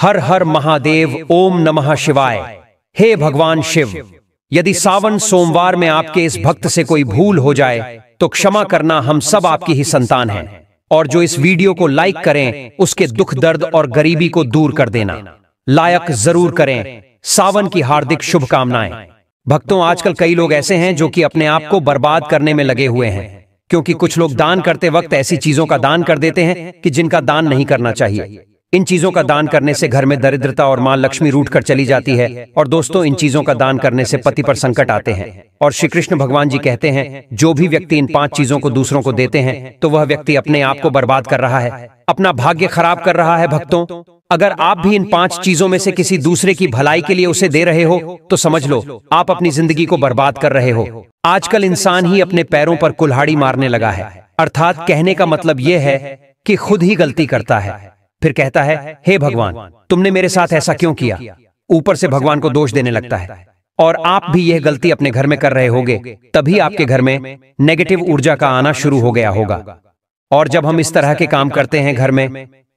हर हर महादेव ओम नमः शिवाय हे भगवान शिव यदि सावन सोमवार में आपके इस भक्त से कोई भूल हो जाए तो क्षमा करना हम सब आपकी ही संतान हैं और जो इस वीडियो को लाइक करें उसके दुख दर्द और गरीबी को दूर कर देना लायक जरूर करें सावन की हार्दिक शुभकामनाएं भक्तों आजकल कई लोग ऐसे हैं जो कि अपने आप को बर्बाद करने में लगे हुए हैं क्योंकि कुछ लोग दान करते वक्त ऐसी चीजों का दान कर देते हैं कि जिनका दान नहीं करना चाहिए इन चीजों का दान करने से घर में दरिद्रता और मां लक्ष्मी रूट कर चली जाती है और दोस्तों इन चीजों का दान करने से पति पर संकट आते हैं और श्री कृष्ण भगवान जी कहते हैं जो भी व्यक्ति इन पांच चीजों को दूसरों को देते हैं तो, तो वह व्यक्ति अपने आप को बर्बाद कर रहा है अपना भाग्य खराब कर रहा है भक्तों अगर आप भी इन पांच चीजों में से किसी दूसरे की भलाई के लिए उसे दे रहे हो तो, तो समझ लो आप अपनी जिंदगी को बर्बाद कर रहे हो आजकल इंसान ही अपने पैरों पर कुल्हाड़ी मारने लगा है अर्थात कहने का मतलब यह है कि खुद ही गलती करता है फिर कहता है हे भगवान तुमने मेरे साथ ऐसा क्यों किया ऊपर से भगवान को दोष देने लगता है और आप भी यह गलती अपने घर में कर रहे होंगे तभी आपके घर में नेगेटिव ऊर्जा का आना शुरू हो गया होगा और जब हम इस तरह के काम करते हैं घर में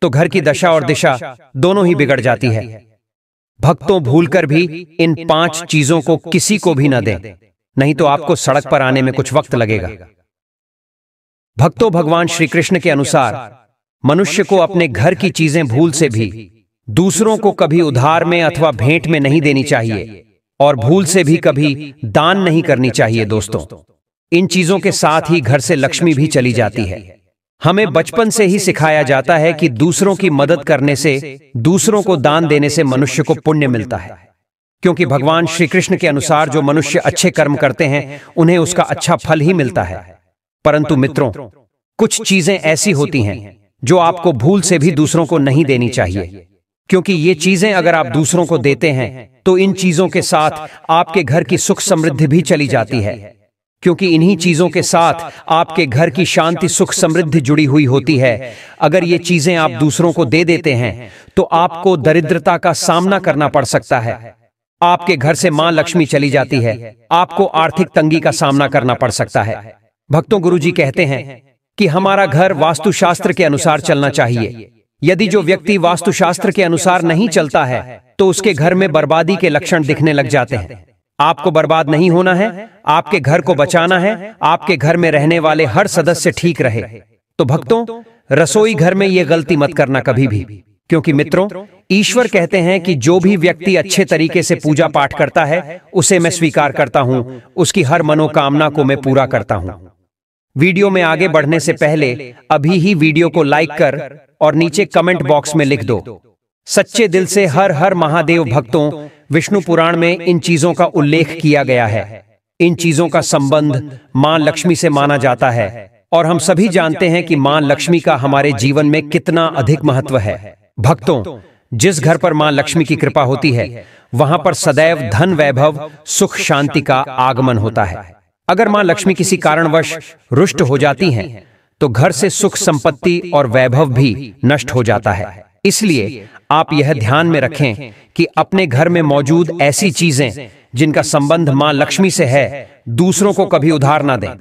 तो घर की दशा और दिशा दोनों ही बिगड़ जाती है भक्तों भूलकर भी इन पांच चीजों को किसी को भी न दें नहीं तो आपको सड़क पर आने में कुछ वक्त लगेगा भक्तों भगवान श्री कृष्ण के अनुसार मनुष्य को अपने घर की चीजें भूल से भी दूसरों को कभी उधार में अथवा भेंट में नहीं देनी चाहिए और भूल से भी कभी दान नहीं करनी चाहिए दोस्तों इन चीजों के साथ ही घर से लक्ष्मी भी चली जाती है हमें बचपन से ही सिखाया जाता है कि दूसरों की मदद करने से दूसरों को दान देने से मनुष्य को पुण्य मिलता है क्योंकि भगवान श्री कृष्ण के अनुसार जो मनुष्य अच्छे कर्म करते हैं उन्हें उसका अच्छा, अच्छा फल ही मिलता है परंतु मित्रों कुछ चीजें ऐसी होती हैं जो आपको भूल से भी दूसरों को नहीं देनी चाहिए क्योंकि ये चीजें अगर आप दूसरों को देते हैं तो इन चीजों के साथ आपके घर की सुख समृद्धि भी चली जाती है क्योंकि इन्हीं चीजों के साथ आपके घर की शांति सुख समृद्धि जुड़ी हुई होती है अगर ये चीजें आप दूसरों को दे देते हैं तो आपको दरिद्रता का सामना करना पड़ सकता है आपके घर से मां लक्ष्मी चली जाती है आपको आर्थिक तंगी का सामना करना पड़ सकता है भक्तों गुरुजी कहते हैं कि हमारा घर वास्तुशास्त्र के अनुसार चलना चाहिए यदि जो व्यक्ति वास्तुशास्त्र के अनुसार नहीं चलता है तो उसके घर में बर्बादी के लक्षण दिखने लग जाते हैं आपको बर्बाद नहीं होना है आपके घर को बचाना है आपके घर में रहने वाले हर सदस्य ठीक रहे तो भक्तों रसोई घर में यह गलती मत करना कभी भी क्योंकि मित्रों ईश्वर कहते हैं कि जो भी व्यक्ति अच्छे तरीके से पूजा पाठ करता है उसे मैं स्वीकार करता हूं उसकी हर मनोकामना को मैं पूरा करता हूं वीडियो में आगे बढ़ने से पहले अभी ही वीडियो को लाइक कर और नीचे कमेंट बॉक्स में लिख दो सच्चे दिल से हर हर महादेव भक्तों विष्णु पुराण में इन चीजों का उल्लेख किया गया है इन चीजों का संबंध मां लक्ष्मी से माना जाता है और हम सभी जानते हैं कि मां लक्ष्मी का हमारे जीवन में कितना अधिक महत्व है भक्तों जिस घर पर मां लक्ष्मी की कृपा होती है वहां पर सदैव धन वैभव सुख शांति का आगमन होता है अगर मां लक्ष्मी किसी कारणवश रुष्ट हो जाती हैं तो घर से सुख संपत्ति और वैभव भी नष्ट हो जाता है इसलिए आप यह ध्यान में रखें कि अपने घर में मौजूद ऐसी चीजें जिनका संबंध मां लक्ष्मी से है दूसरों को कभी उधार ना दें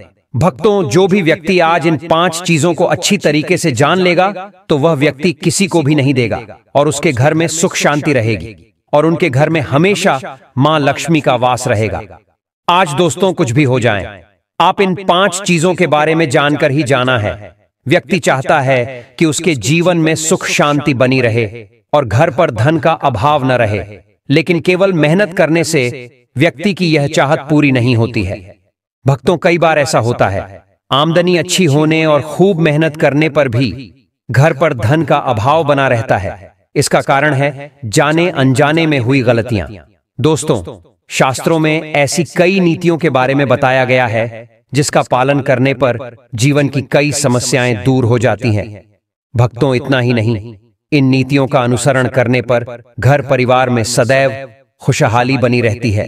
भक्तों जो भी व्यक्ति आज इन पांच चीजों को अच्छी तरीके से जान लेगा तो वह व्यक्ति किसी को भी नहीं देगा और उसके घर में सुख शांति रहेगी और उनके घर में हमेशा मां लक्ष्मी का वास रहेगा आज दोस्तों कुछ भी हो जाए आप इन पांच चीजों के बारे में जानकर ही जाना है व्यक्ति चाहता है कि उसके जीवन में सुख शांति बनी रहे और घर पर धन का अभाव न रहे लेकिन केवल मेहनत करने से व्यक्ति की यह चाहत पूरी नहीं होती है भक्तों कई बार ऐसा होता है आमदनी अच्छी होने और खूब मेहनत करने पर भी घर पर धन का अभाव बना रहता है इसका कारण है जाने अनजाने में हुई गलतियां दोस्तों शास्त्रों में ऐसी कई नीतियों के बारे में बताया गया है जिसका पालन करने पर जीवन की कई समस्याएं दूर हो जाती हैं भक्तों इतना ही नहीं इन नीतियों का अनुसरण करने पर घर परिवार में सदैव खुशहाली बनी रहती है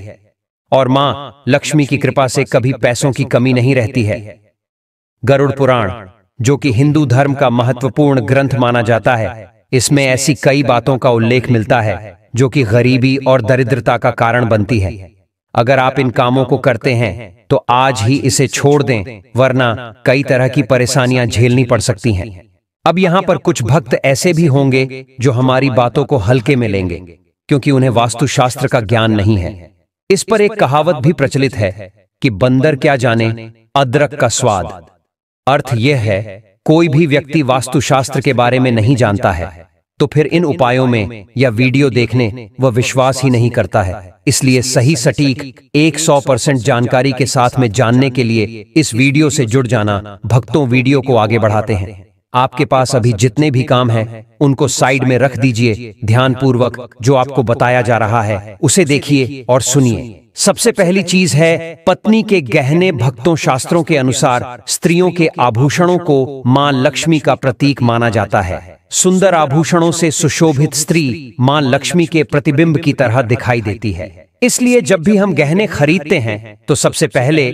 और मां लक्ष्मी की कृपा से कभी पैसों की कमी नहीं रहती है गरुड़ पुराण जो कि हिंदू धर्म का महत्वपूर्ण ग्रंथ माना जाता है इसमें ऐसी कई बातों का उल्लेख मिलता है जो कि गरीबी और दरिद्रता का कारण बनती है अगर आप इन कामों को करते हैं तो, तो आज ही इसे छोड़ दें वरना कई तरह की परेशानियां झेलनी पड़ सकती हैं अब यहां पर कुछ भक्त ऐसे भी होंगे जो हमारी बातों को हल्के में लेंगे क्योंकि उन्हें वास्तुशास्त्र का ज्ञान नहीं है इस पर एक कहावत भी प्रचलित है कि बंदर क्या जाने अदरक का स्वाद अर्थ यह है कोई भी व्यक्ति वास्तुशास्त्र के बारे में नहीं जानता है तो फिर इन उपायों में या वीडियो देखने वह विश्वास ही नहीं करता है इसलिए सही सटीक 100 परसेंट जानकारी के साथ में जानने के लिए इस वीडियो से जुड़ जाना भक्तों वीडियो को आगे बढ़ाते हैं आपके पास अभी जितने भी काम हैं उनको साइड में रख दीजिए ध्यान पूर्वक जो आपको बताया जा रहा है उसे देखिए और सुनिए सबसे पहली चीज है पत्नी के गहने भक्तों शास्त्रों के अनुसार स्त्रियों के आभूषणों को मां लक्ष्मी का प्रतीक माना जाता है सुंदर आभूषणों से सुशोभित स्त्री मां लक्ष्मी के प्रतिबिंब की तरह दिखाई देती है इसलिए जब भी हम गहने खरीदते हैं तो सबसे पहले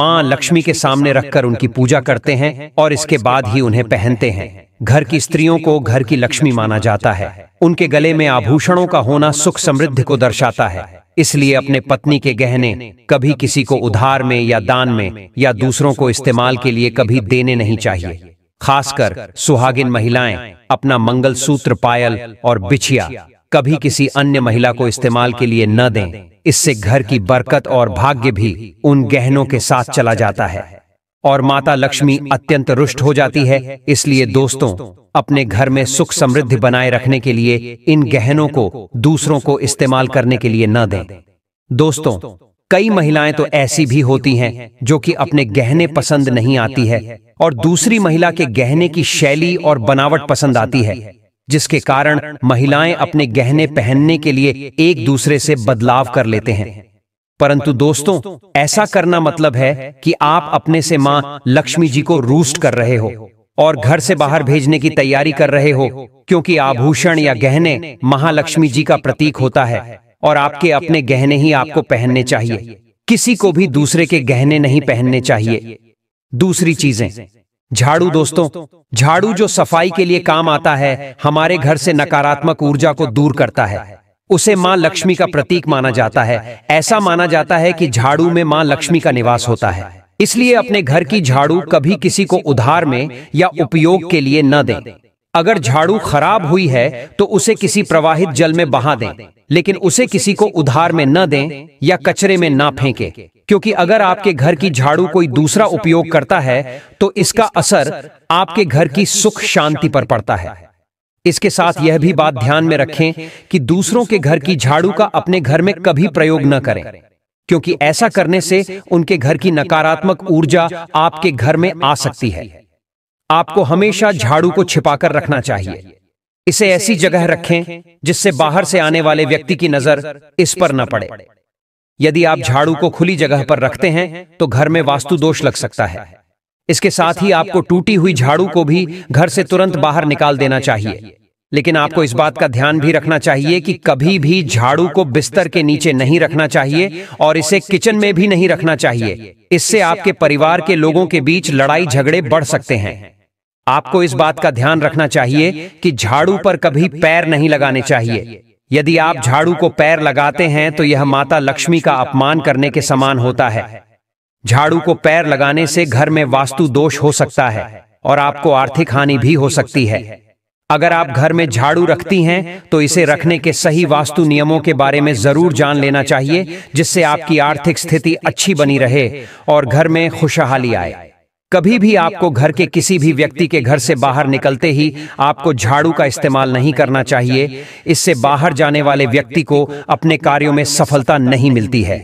माँ लक्ष्मी के सामने रखकर उनकी पूजा करते हैं और इसके बाद ही उन्हें पहनते हैं घर की स्त्रियों को घर की लक्ष्मी माना जाता है उनके गले में आभूषणों का होना सुख समृद्धि को दर्शाता है इसलिए अपने पत्नी के गहने कभी किसी को उधार में या दान में या दूसरों को इस्तेमाल के लिए कभी देने नहीं चाहिए खासकर सुहागिन महिलाएं अपना मंगलसूत्र पायल और बिछिया कभी किसी अन्य महिला को इस्तेमाल के लिए न दें इससे घर की बरकत और भाग्य भी उन गहनों के साथ चला जाता है और माता लक्ष्मी अत्यंत रुष्ट हो जाती है इसलिए दोस्तों अपने घर में सुख समृद्धि बनाए रखने के लिए इन गहनों को दूसरों को इस्तेमाल करने के लिए न दें दोस्तों कई महिलाएं तो ऐसी भी होती हैं जो कि अपने गहने पसंद नहीं आती है और दूसरी महिला के गहने की शैली और बनावट पसंद आती है जिसके कारण महिलाएं अपने गहने पहनने के लिए एक दूसरे से बदलाव कर लेते हैं परंतु दोस्तों ऐसा करना मतलब, मतलब है कि आप अपने से मां लक्ष्मी जी को रूस्ट कर रहे हो और घर से बाहर भेजने की तैयारी कर रहे हो क्योंकि आभूषण या गहने महालक्ष्मी जी का प्रतीक होता है और आपके अपने गहने ही आपको पहनने चाहिए किसी को भी दूसरे के गहने नहीं पहनने चाहिए दूसरी चीजें झाड़ू दोस्तों झाड़ू जो सफाई के लिए काम आता है हमारे घर से नकारात्मक ऊर्जा को दूर करता है उसे मां लक्ष्मी का प्रतीक माना जाता है ऐसा माना जाता है कि झाड़ू में मां लक्ष्मी का निवास होता है इसलिए अपने घर की झाड़ू कभी किसी को उधार में या उपयोग के लिए न दें अगर झाड़ू खराब हुई है तो, तो उसे किसी प्रवाहित जल में बहा दें लेकिन उसे किसी को उधार में न दें या कचरे में ना फेंके क्योंकि अगर आपके घर की झाड़ू कोई दूसरा उपयोग करता है तो, तो इसका असर आपके घर की सुख शांति पर पड़ता है इसके साथ यह भी बात ध्यान में रखें कि दूसरों के घर की झाड़ू का अपने घर में कभी प्रयोग न करें क्योंकि ऐसा करने से उनके घर की नकारात्मक ऊर्जा आपके घर में आ सकती है आपको हमेशा झाड़ू को छिपाकर रखना चाहिए इसे ऐसी जगह रखें जिससे बाहर से आने वाले व्यक्ति की नजर इस पर न पड़े यदि आप झाड़ू को खुली जगह पर रखते हैं तो घर में वास्तु दोष लग सकता है इसके साथ ही आपको टूटी हुई झाड़ू को भी घर से तुरंत बाहर निकाल देना चाहिए लेकिन आपको इस बात का ध्यान भी रखना चाहिए कि कभी भी झाड़ू को बिस्तर के नीचे नहीं रखना चाहिए और इसे किचन में भी नहीं रखना चाहिए इससे आपके परिवार के लोगों के बीच लड़ाई झगड़े बढ़ सकते हैं आपको इस बात का ध्यान रखना चाहिए कि झाड़ू पर कभी पैर नहीं लगाने चाहिए यदि आप झाड़ू को पैर लगाते हैं तो यह माता लक्ष्मी का अपमान करने के समान होता है झाड़ू को पैर लगाने से घर में वास्तु दोष हो सकता है और आपको आर्थिक हानि भी हो सकती है अगर आप घर में झाड़ू रखती हैं तो इसे रखने के सही वास्तु नियमों के बारे में जरूर जान लेना चाहिए जिससे आपकी आर्थिक स्थिति अच्छी बनी रहे और घर में खुशहाली आए कभी भी आपको घर के किसी भी व्यक्ति के घर से बाहर निकलते ही आपको झाड़ू का इस्तेमाल नहीं करना चाहिए इससे बाहर जाने वाले व्यक्ति को अपने कार्यों में सफलता नहीं मिलती है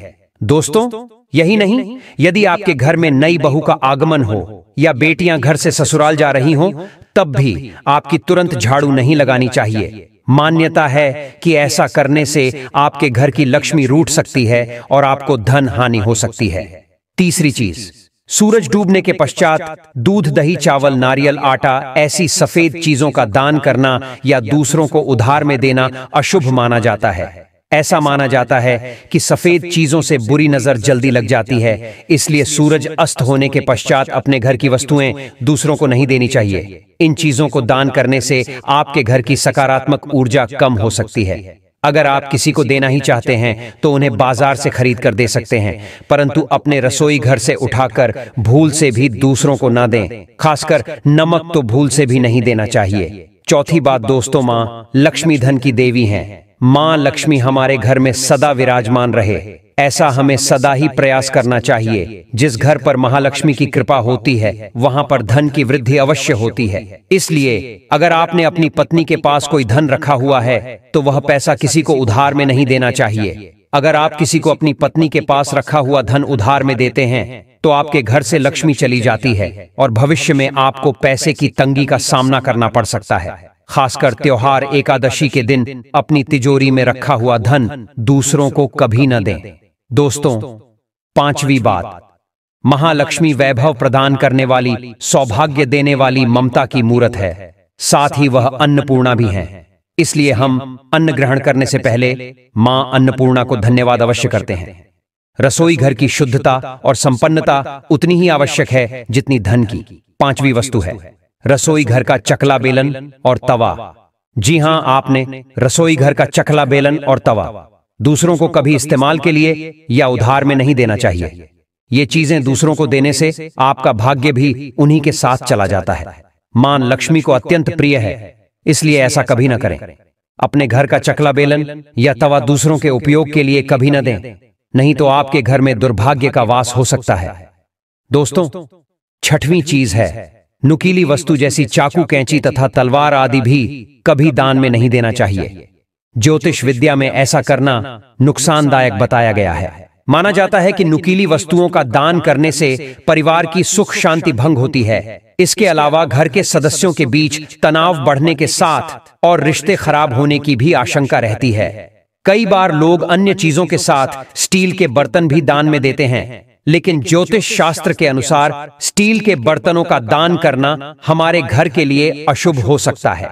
दोस्तों यही नहीं यदि आपके घर में नई बहू का आगमन हो या बेटियां घर से ससुराल जा रही हों तब भी आपकी तुरंत झाड़ू नहीं लगानी चाहिए मान्यता है कि ऐसा करने से आपके घर की लक्ष्मी रूट सकती है और आपको धन हानि हो सकती है तीसरी चीज सूरज डूबने के पश्चात दूध दही चावल नारियल आटा ऐसी सफेद चीजों का दान करना या दूसरों को उधार में देना अशुभ माना जाता है ऐसा माना जाता है कि सफेद चीजों से बुरी नजर जल्दी लग जाती है इसलिए सूरज अस्त होने के पश्चात अपने घर की वस्तुएं दूसरों को नहीं देनी चाहिए इन चीजों को दान करने से आपके घर की सकारात्मक ऊर्जा कम हो सकती है अगर आप किसी को देना ही चाहते हैं तो उन्हें बाजार से खरीद कर दे सकते हैं परंतु अपने रसोई घर से उठाकर भूल से भी दूसरों को ना दें खासकर नमक तो भूल से भी नहीं देना चाहिए चौथी बात दोस्तों माँ लक्ष्मी धन की देवी हैं माँ लक्ष्मी हमारे घर में सदा विराजमान रहे ऐसा हमें सदा ही प्रयास करना चाहिए जिस घर पर महालक्ष्मी की कृपा होती है वहां पर धन की वृद्धि अवश्य होती है इसलिए अगर आपने अपनी पत्नी के पास कोई धन रखा हुआ है तो वह पैसा किसी को उधार में नहीं देना चाहिए अगर आप किसी को अपनी पत्नी के पास रखा हुआ धन उधार में देते हैं तो आपके घर से लक्ष्मी चली जाती है और भविष्य में आपको पैसे की तंगी का सामना करना पड़ सकता है खासकर त्योहार एकादशी के दिन अपनी तिजोरी में रखा हुआ धन दूसरों को कभी न दें दोस्तों पांचवी बात महालक्ष्मी वैभव प्रदान करने वाली सौभाग्य देने वाली ममता की मूर्त है साथ ही वह अन्नपूर्णा भी है इसलिए हम अन्न ग्रहण करने से पहले मां अन्नपूर्णा को धन्यवाद अवश्य करते हैं रसोई घर की शुद्धता और संपन्नता उतनी ही आवश्यक है जितनी धन की पांचवी वस्तु है रसोई घर का चकला बेलन और तवा जी हां आपने रसोई घर का चकला बेलन और तवा दूसरों को कभी इस्तेमाल के लिए या उधार में नहीं देना चाहिए ये चीजें दूसरों को देने से आपका भाग्य भी उन्हीं के साथ चला जाता है मान लक्ष्मी को अत्यंत प्रिय है इसलिए ऐसा कभी ना करें अपने घर का चकला बेलन या तवा दूसरों के उपयोग के लिए कभी न दें नहीं तो आपके घर में दुर्भाग्य का वास हो सकता है दोस्तों छठवीं चीज है नुकीली वस्तु जैसी चाकू कैंची तथा तलवार आदि भी कभी दान में नहीं देना चाहिए ज्योतिष विद्या में ऐसा करना नुकसानदायक बताया गया है माना जाता है कि नुकीली वस्तुओं का दान करने से परिवार की सुख शांति भंग होती है इसके अलावा घर के सदस्यों के बीच तनाव बढ़ने के साथ और रिश्ते खराब होने की भी आशंका रहती है कई बार लोग अन्य चीजों के साथ स्टील के बर्तन भी दान में देते हैं लेकिन ज्योतिष शास्त्र के अनुसार स्टील के बर्तनों का दान करना हमारे घर के लिए अशुभ हो सकता है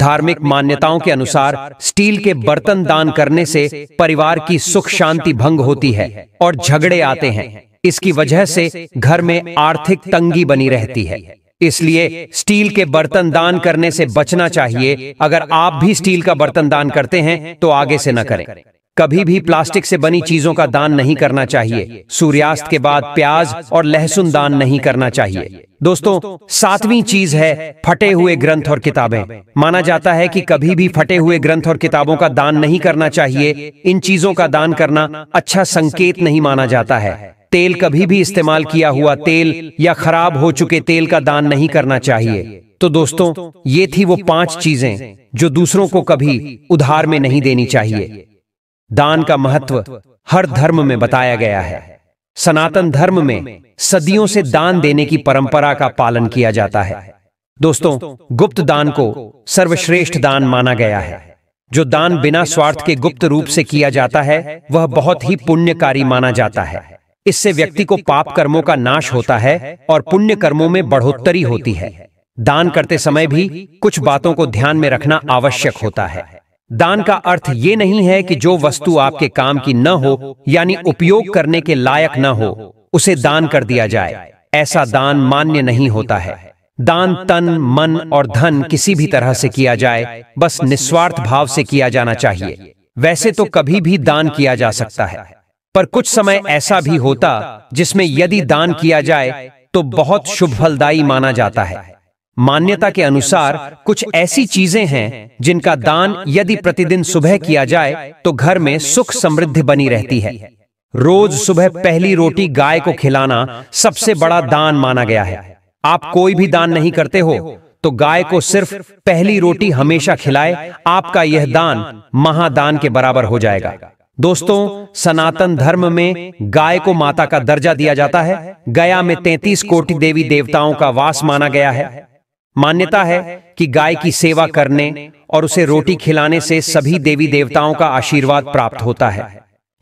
धार्मिक मान्यताओं के अनुसार स्टील के बर्तन दान करने से परिवार की सुख शांति भंग होती है और झगड़े आते हैं इसकी वजह से घर में आर्थिक तंगी बनी रहती है इसलिए स्टील के बर्तन दान करने से बचना चाहिए अगर आप भी स्टील का बर्तन दान करते हैं तो, तो आगे से न करें कभी भी प्लास्टिक से बनी चीजों का दान नहीं करना चाहिए सूर्यास्त के बाद प्याज और लहसुन दान नहीं करना चाहिए दोस्तों सातवीं चीज है फटे हुए ग्रंथ और किताबें माना जाता है कि कभी भी फटे हुए ग्रंथ और किताबों का दान नहीं करना चाहिए इन चीजों का दान करना अच्छा, अच्छा संकेत नहीं माना जाता है तेल कभी भी इस्तेमाल किया हुआ तेल या खराब हो चुके तेल का दान नहीं करना चाहिए तो, तो दोस्तों ये थी वो पांच चीजें जो दूसरों को कभी उधार में नहीं देनी चाहिए दान का महत्व हर धर्म में बताया गया है सनातन धर्म में सदियों से दान देने की परंपरा का पालन किया जाता है दोस्तों गुप्त दान को सर्वश्रेष्ठ दान माना गया है जो दान बिना स्वार्थ के गुप्त रूप से किया जाता है वह बहुत ही पुण्यकारी माना जाता है इससे व्यक्ति को पाप कर्मों का नाश होता है और पुण्य कर्मों में बढ़ोतरी होती है दान करते समय भी कुछ बातों को ध्यान में रखना आवश्यक होता है दान का अर्थ ये नहीं है कि जो वस्तु आपके काम की न हो यानी उपयोग करने के लायक न हो उसे दान कर दिया जाए ऐसा दान मान्य नहीं होता है दान तन मन और धन किसी भी तरह से किया जाए बस निस्वार्थ भाव से किया जाना चाहिए वैसे तो, तो कभी भी दान किया जा सकता है पर कुछ समय ऐसा भी होता जिसमें यदि दान किया जाए तो, तो बहुत शुभ फलदायी माना जाता है मान्यता के अनुसार कुछ ऐसी चीजें हैं जिनका दान यदि प्रतिदिन सुबह किया जाए तो घर में सुख समृद्धि बनी रहती है रोज सुबह पहली रोटी गाय को खिलाना सबसे बड़ा दान माना गया है आप कोई भी दान नहीं करते हो तो गाय को सिर्फ पहली रोटी हमेशा खिलाए आपका यह दान महादान के बराबर हो जाएगा दोस्तों सनातन धर्म में गाय को माता का दर्जा दिया जाता है गया में 33 कोटि देवी देवताओं का वास माना गया है मान्यता है कि गाय की सेवा करने और उसे रोटी खिलाने से सभी देवी देवताओं का आशीर्वाद प्राप्त होता है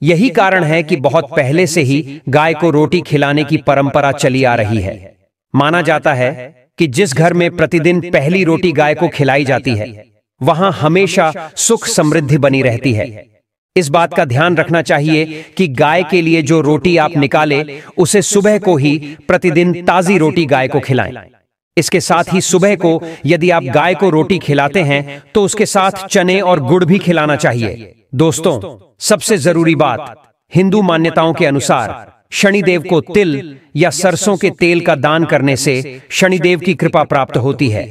यही कारण है कि बहुत पहले से ही गाय को रोटी खिलाने की परंपरा चली आ रही है माना जाता है कि जिस घर में प्रतिदिन पहली रोटी गाय को खिलाई जाती है वहां हमेशा सुख समृद्धि बनी रहती है इस बात का ध्यान रखना चाहिए कि गाय के लिए जो रोटी आप निकाले उसे सुबह को ही प्रतिदिन ताजी रोटी गाय को खिलाएं। इसके साथ ही सुबह को यदि आप गाय को रोटी खिलाते हैं तो उसके तो साथ चने और गुड़ भी खिलाना चाहिए दोस्तों सबसे जरूरी बात हिंदू मान्यताओं के अनुसार शनिदेव को तिल या सरसों के तेल का दान करने से शनिदेव की कृपा प्राप्त होती है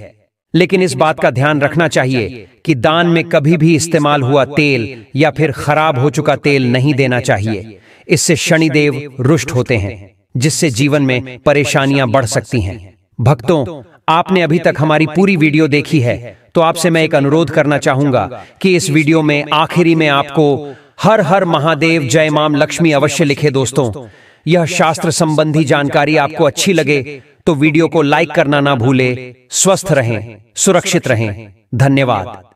लेकिन इस बात का ध्यान रखना चाहिए कि दान में कभी भी इस्तेमाल हुआ तेल या फिर खराब हो चुका तेल नहीं देना चाहिए इससे शनिदेव रुष्ट होते हैं जिससे जीवन में परेशानियां बढ़ सकती हैं भक्तों आपने अभी तक हमारी पूरी वीडियो देखी है तो आपसे मैं एक अनुरोध करना चाहूंगा कि इस वीडियो में आखिरी में आपको हर हर महादेव जय माम लक्ष्मी अवश्य लिखे दोस्तों यह शास्त्र संबंधी जानकारी आपको अच्छी लगे तो वीडियो को लाइक करना ना भूले स्वस्थ रहें सुरक्षित रहें धन्यवाद